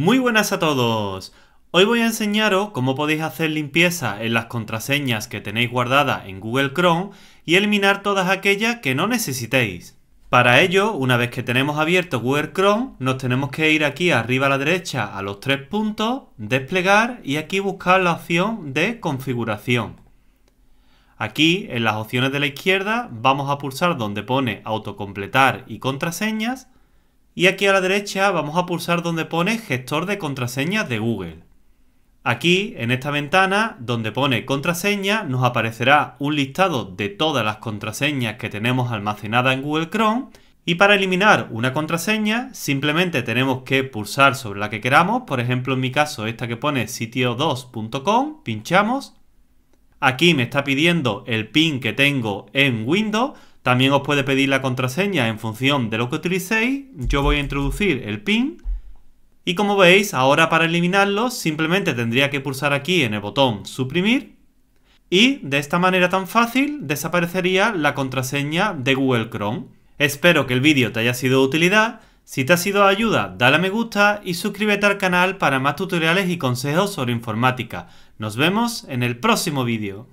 Muy buenas a todos. Hoy voy a enseñaros cómo podéis hacer limpieza en las contraseñas que tenéis guardadas en Google Chrome y eliminar todas aquellas que no necesitéis. Para ello, una vez que tenemos abierto Google Chrome, nos tenemos que ir aquí arriba a la derecha a los tres puntos, desplegar y aquí buscar la opción de configuración. Aquí, en las opciones de la izquierda, vamos a pulsar donde pone autocompletar y contraseñas y aquí a la derecha vamos a pulsar donde pone gestor de contraseñas de Google. Aquí, en esta ventana, donde pone contraseña, nos aparecerá un listado de todas las contraseñas que tenemos almacenadas en Google Chrome y para eliminar una contraseña simplemente tenemos que pulsar sobre la que queramos, por ejemplo en mi caso esta que pone sitio2.com, pinchamos. Aquí me está pidiendo el pin que tengo en Windows, también os puede pedir la contraseña en función de lo que utilicéis. Yo voy a introducir el PIN. Y como veis, ahora para eliminarlo simplemente tendría que pulsar aquí en el botón suprimir. Y de esta manera tan fácil desaparecería la contraseña de Google Chrome. Espero que el vídeo te haya sido de utilidad. Si te ha sido de ayuda, dale a me gusta y suscríbete al canal para más tutoriales y consejos sobre informática. Nos vemos en el próximo vídeo.